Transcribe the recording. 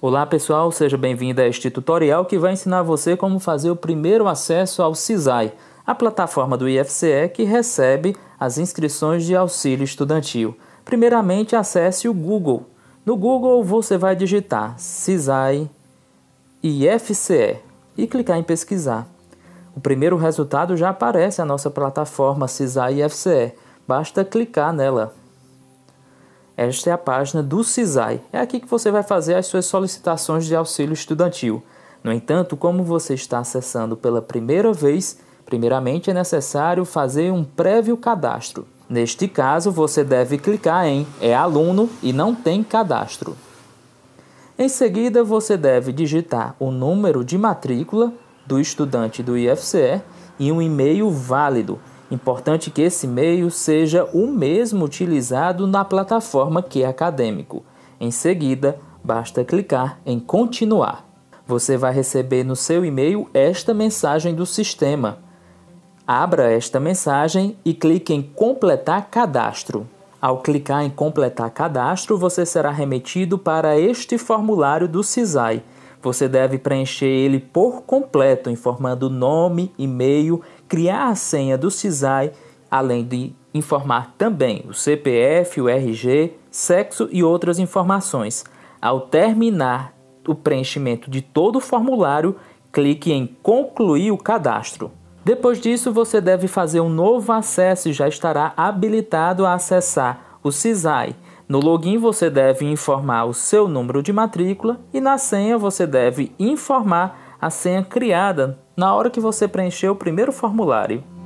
Olá pessoal, seja bem-vindo a este tutorial que vai ensinar você como fazer o primeiro acesso ao CISAI, a plataforma do IFCE que recebe as inscrições de auxílio estudantil. Primeiramente, acesse o Google. No Google você vai digitar CISAI IFCE e clicar em pesquisar. O primeiro resultado já aparece a nossa plataforma CISAI IFCE. Basta clicar nela. Esta é a página do CISAI. É aqui que você vai fazer as suas solicitações de auxílio estudantil. No entanto, como você está acessando pela primeira vez, primeiramente é necessário fazer um prévio cadastro. Neste caso, você deve clicar em É aluno e não tem cadastro. Em seguida, você deve digitar o número de matrícula do estudante do IFCE e um e-mail válido Importante que esse meio seja o mesmo utilizado na plataforma que é acadêmico. Em seguida, basta clicar em Continuar. Você vai receber no seu e-mail esta mensagem do sistema. Abra esta mensagem e clique em Completar cadastro. Ao clicar em Completar cadastro, você será remetido para este formulário do CISAI você deve preencher ele por completo, informando nome, e-mail, criar a senha do CISAI, além de informar também o CPF, o RG, sexo e outras informações. Ao terminar o preenchimento de todo o formulário, clique em Concluir o cadastro. Depois disso, você deve fazer um novo acesso e já estará habilitado a acessar o CISAI. No login você deve informar o seu número de matrícula e na senha você deve informar a senha criada na hora que você preencher o primeiro formulário.